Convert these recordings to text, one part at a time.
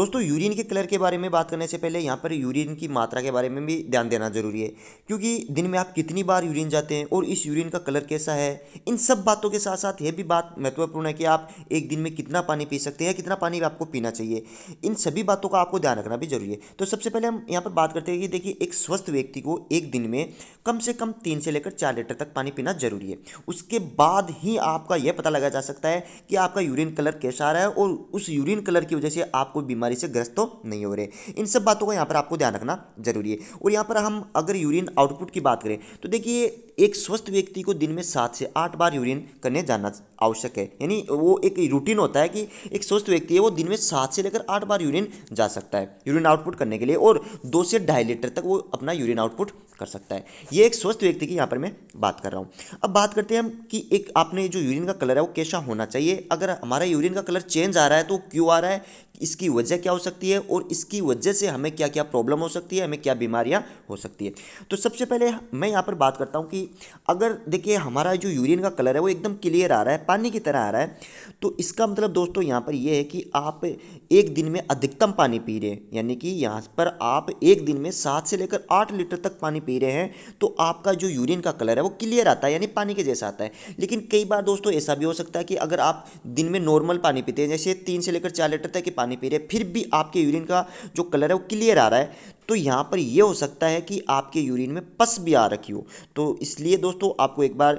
दोस्तों यूरिन के कलर के बारे में बात करने से पहले यहाँ पर यूरिन की मात्रा के बारे में भी ध्यान देना जरूरी है क्योंकि दिन में आप कितनी बार यूरिन जाते हैं और इस यूरिन का कलर कैसा है इन सब बातों के साथ साथ यह भी बात महत्वपूर्ण है कि आप एक दिन में कितना पानी पी सकते हैं कितना पानी आपको पीना चाहिए इन सभी बातों का आपको ध्यान रखना भी जरूरी है तो सबसे पहले हम यहाँ पर बात करते हैं कि देखिए एक स्वस्थ व्यक्ति को एक दिन में कम से कम तीन से लेकर चार लीटर तक पानी पीना जरूरी है उसके बाद ही आपका यह पता लगाया जा सकता है कि आपका यूरिन कलर कैसा आ रहा है और उस यूरिन कलर की वजह से आपको बीमारी बीमारी से ग्रस्त तो नहीं हो रहे इन सब बातों का यहाँ पर आपको ध्यान रखना जरूरी है और यहाँ पर हम अगर यूरिन आउटपुट की बात करें तो देखिए एक स्वस्थ व्यक्ति को दिन में सात से आठ बार यूरिन करने जाना आवश्यक है यानी वो एक रूटीन होता है कि एक स्वस्थ व्यक्ति है वो दिन में सात से लेकर आठ बार यूरिन जा सकता है यूरिन आउटपुट करने के लिए और दो से ढाई लीटर तक वो अपना यूरिन आउटपुट कर सकता है ये एक स्वस्थ व्यक्ति की यहाँ पर मैं बात कर रहा हूँ अब बात करते हैं हम कि एक आपने जो यूरिन का कलर है वो कैसा होना चाहिए अगर हमारा यूरिन का कलर चेंज आ रहा है तो क्यों आ रहा है इसकी वजह क्या हो सकती है और इसकी वजह से हमें क्या क्या प्रॉब्लम हो सकती है हमें क्या बीमारियाँ हो सकती है तो सबसे पहले मैं यहाँ पर बात करता हूँ कि अगर देखिए हमारा जो यूरिन का कलर है वो एकदम क्लियर आ रहा है पानी की तरह आ रहा है तो इसका मतलब दोस्तों यहाँ पर यह है कि आप एक दिन में अधिकतम पानी पी रहे हैं यानी कि यहाँ पर आप एक दिन में सात से लेकर आठ लीटर तक पानी पी रहे हैं तो आपका जो यूरिन का कलर है वो क्लियर आता है यानी पानी के जैसा आता है लेकिन कई बार दोस्तों ऐसा भी हो सकता है कि अगर आप दिन में नॉर्मल पानी पीते हैं जैसे तीन से लेकर चार लीटर तक के पानी पानी पी रहे हैं फिर भी आपके यूरिन का जो कलर है वो क्लियर आ रहा है तो यहाँ पर यह हो सकता है कि आपके यूरिन में पस भी आ रखी हो तो इसलिए दोस्तों आपको एक बार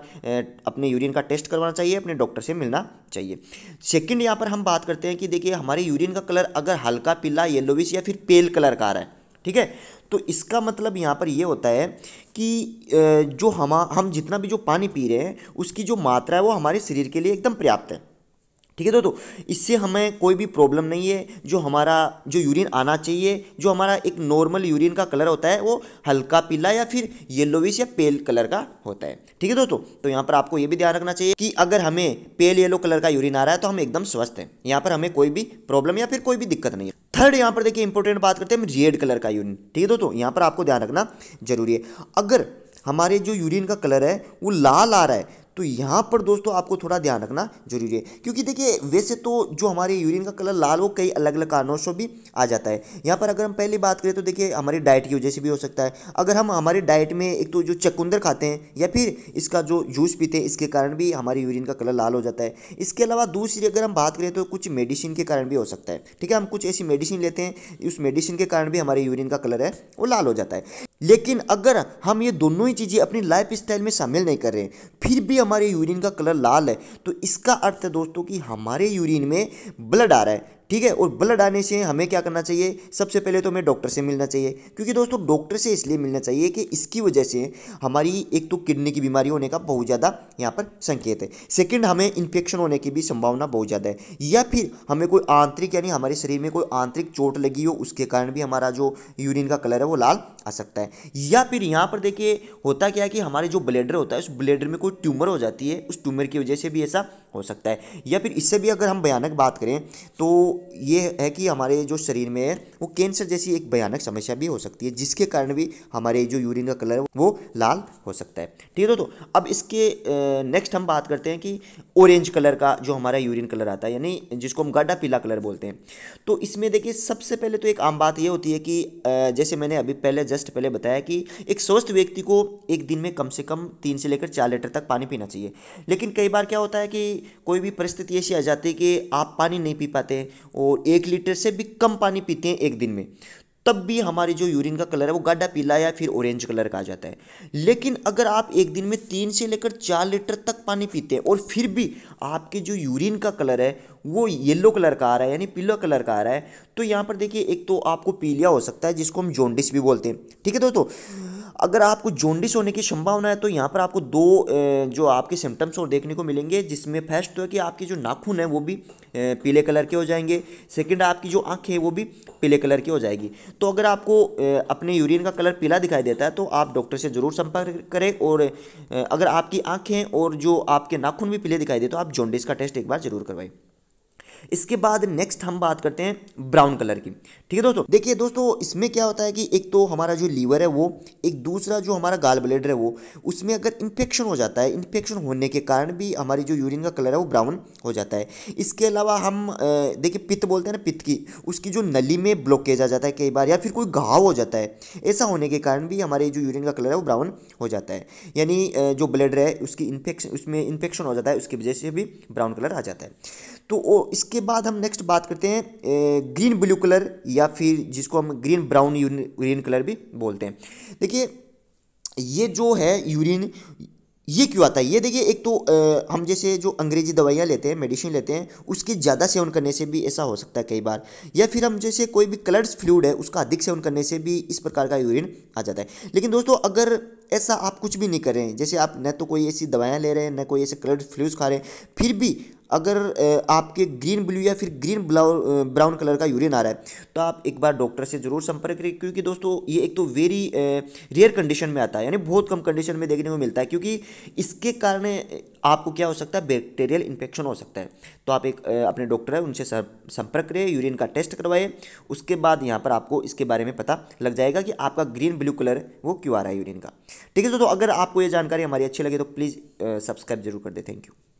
अपने यूरिन का टेस्ट करवाना चाहिए अपने डॉक्टर से मिलना चाहिए सेकंड यहाँ पर हम बात करते हैं कि देखिए हमारे यूरिन का कलर अगर हल्का पीला येलोविश या फिर पेल कलर का आ रहा है ठीक है तो इसका मतलब यहाँ पर यह होता है कि जो हम हम जितना भी जो पानी पी रहे हैं उसकी जो मात्रा है वो हमारे शरीर के लिए एकदम पर्याप्त है ठीक है दोस्तों तो इससे हमें कोई भी प्रॉब्लम नहीं है जो हमारा जो यूरिन आना चाहिए जो हमारा एक नॉर्मल यूरिन का कलर होता है वो हल्का पीला या फिर येलोविश या पेल कलर का होता है ठीक है दोस्तों तो, तो यहाँ पर आपको ये भी ध्यान रखना चाहिए कि अगर हमें पेल येलो कलर का यूरिन आ रहा है तो हम एकदम स्वस्थ हैं यहाँ पर हमें कोई भी प्रॉब्लम या फिर कोई भी दिक्कत नहीं है थर्ड यहाँ पर देखिए इंपॉर्टेंट बात करते हैं रेड कलर का यूरिन ठीक है दोस्तों तो, यहाँ पर आपको ध्यान रखना जरूरी है अगर हमारे जो यूरिन का कलर है वो लाल आ रहा है तो यहाँ पर दोस्तों आपको थोड़ा ध्यान रखना जरूरी है क्योंकि देखिए वैसे तो जो हमारे यूरिन का कलर लाल वो कई अलग अलग कारणों से भी आ जाता है यहाँ पर अगर हम पहली बात करें तो देखिए हमारी डाइट की वजह से भी हो सकता है अगर हम हमारे डाइट में एक तो जो चकुंदर खाते हैं या फिर इसका जो जूस पीते हैं इसके कारण भी हमारी यूरिन का कलर लाल हो जाता है इसके अलावा दूसरी अगर हम बात करें तो कुछ मेडिसिन के कारण भी हो सकता है ठीक है हम कुछ ऐसी मेडिसिन लेते हैं उस मेडिसिन के कारण भी हमारे यूरिन का कलर है वो लाल हो जाता है लेकिन अगर हम ये दोनों ही चीज़ें अपनी लाइफ स्टाइल में शामिल नहीं कर रहे फिर भी हमारे यूरिन का कलर लाल है तो इसका अर्थ है दोस्तों कि हमारे यूरिन में ब्लड आ रहा है ठीक है और ब्लड आने से हमें क्या करना चाहिए सबसे पहले तो हमें डॉक्टर से मिलना चाहिए क्योंकि दोस्तों डॉक्टर से इसलिए मिलना चाहिए कि इसकी वजह से हमारी एक तो किडनी की बीमारी होने का बहुत ज़्यादा यहाँ पर संकेत है सेकेंड हमें इन्फेक्शन होने की भी संभावना बहुत ज़्यादा है या फिर हमें कोई आंतरिक यानी हमारे शरीर में कोई आंतरिक चोट लगी हो उसके कारण भी हमारा जो यूरिन का कलर है वो लाल आ सकता है या फिर यहाँ पर देखिए होता क्या है कि हमारे जो ब्लेडर होता है उस ब्लेडर में कोई ट्यूमर हो जाती है उस ट्यूमर की वजह से भी ऐसा हो सकता है या फिर इससे भी अगर हम भयानक बात करें तो ये है कि हमारे जो शरीर में है वो कैंसर जैसी एक भयानक समस्या भी हो सकती है जिसके कारण भी हमारे जो यूरिन का कलर वो लाल हो सकता है ठीक है तो अब इसके नेक्स्ट हम बात करते हैं कि ऑरेंज कलर का जो हमारा यूरिन कलर आता है यानी जिसको हम गाढ़ा पीला कलर बोलते हैं तो इसमें देखिए सबसे पहले तो एक आम बात यह होती है कि जैसे मैंने अभी पहले जस्ट पहले बताया कि एक स्वस्थ व्यक्ति को एक दिन में कम से कम तीन से लेकर चार लीटर तक पानी पीना चाहिए लेकिन कई बार क्या होता है कि कोई भी परिस्थिति ऐसी आ जाती है कि आप पानी नहीं पी पाते हैं और एक लीटर से भी कम पानी पीते हैं एक दिन में तब भी हमारी जो यूरिन का कलर है वो गाढ़ा पीला या फिर ऑरेंज कलर का आ जाता है लेकिन अगर आप एक दिन में तीन से लेकर चार लीटर तक पानी पीते हैं और फिर भी आपके जो यूरिन का कलर है वो येलो कलर का आ रहा है यानी पीला कलर का आ रहा है तो यहाँ पर देखिए एक तो आपको पीलिया हो सकता है जिसको हम जोंडिस भी बोलते हैं ठीक है दोस्तों अगर आपको जोंडिस होने की संभावना है तो यहाँ पर आपको दो जो आपके सिम्टम्स और देखने को मिलेंगे जिसमें फर्स्ट तो है कि आपके जो नाखून है वो भी पीले कलर के हो जाएंगे सेकंड आपकी जो आँखें हैं वो भी पीले कलर की हो जाएगी तो अगर आपको अपने यूरिन का कलर पीला दिखाई देता है तो आप डॉक्टर से ज़रूर संपर्क करें और अगर आपकी आँखें और जो आपके नाखून भी पीले दिखाई दे तो आप जोंडिस का टेस्ट एक बार ज़रूर करवाएँ इसके बाद नेक्स्ट हम बात करते हैं ब्राउन कलर की ठीक है दोस्तों देखिए दोस्तों इसमें क्या होता है कि एक तो हमारा जो लीवर है वो एक दूसरा जो हमारा गाल ब्लेडर है वो उसमें अगर इन्फेक्शन हो जाता है इन्फेक्शन होने के कारण भी हमारी जो यूरिन का कलर है वो ब्राउन हो जाता है इसके अलावा हम देखिए पित्त बोलते हैं ना पित्त की उसकी जो नली में ब्लॉकेज आ जाता है कई बार या फिर कोई घाव हो जाता है ऐसा होने के कारण भी हमारे जो यूरिन का कलर है वो ब्राउन हो जाता है यानी जो ब्लड है उसकी इन्फेक्शन उसमें इन्फेक्शन हो जाता है उसकी वजह से भी ब्राउन कलर आ जाता है तो इसके बाद हम नेक्स्ट बात करते हैं ग्रीन ब्लू कलर या फिर जिसको हम ग्रीन ब्राउन यूरिन कलर भी बोलते हैं देखिए ये जो है यूरिन ये क्यों आता है ये देखिए एक तो आ, हम जैसे जो अंग्रेजी दवाइयाँ लेते हैं मेडिसिन लेते हैं उसके ज़्यादा सेवन करने से भी ऐसा हो सकता है कई बार या फिर हम जैसे कोई भी कलर्स फ्लूड है उसका अधिक सेवन करने से भी इस प्रकार का यूरिन आ जाता है लेकिन दोस्तों अगर ऐसा आप कुछ भी नहीं कर रहे हैं जैसे आप न तो कोई ऐसी दवाइयाँ ले रहे हैं न कोई ऐसे कलर्ड फ्लूज खा रहे हैं फिर भी अगर आपके ग्रीन ब्लू या फिर ग्रीन ब्राउन कलर का यूरिन आ रहा है तो आप एक बार डॉक्टर से ज़रूर संपर्क करें क्योंकि दोस्तों ये एक तो वेरी रेयर कंडीशन में आता है यानी बहुत कम कंडीशन में देखने को मिलता है क्योंकि इसके कारण आपको क्या हो सकता है बैक्टीरियल इन्फेक्शन हो सकता है तो आप एक अपने डॉक्टर है उनसे संपर्क करें यूरिन का टेस्ट करवाएं उसके बाद यहाँ पर आपको इसके बारे में पता लग जाएगा कि आपका ग्रीन ब्लू कलर वो क्यों आ रहा है यूरिन का ठीक है दोस्तों अगर आपको ये जानकारी हमारी अच्छी लगे तो प्लीज़ सब्सक्राइब जरूर कर दें थैंक यू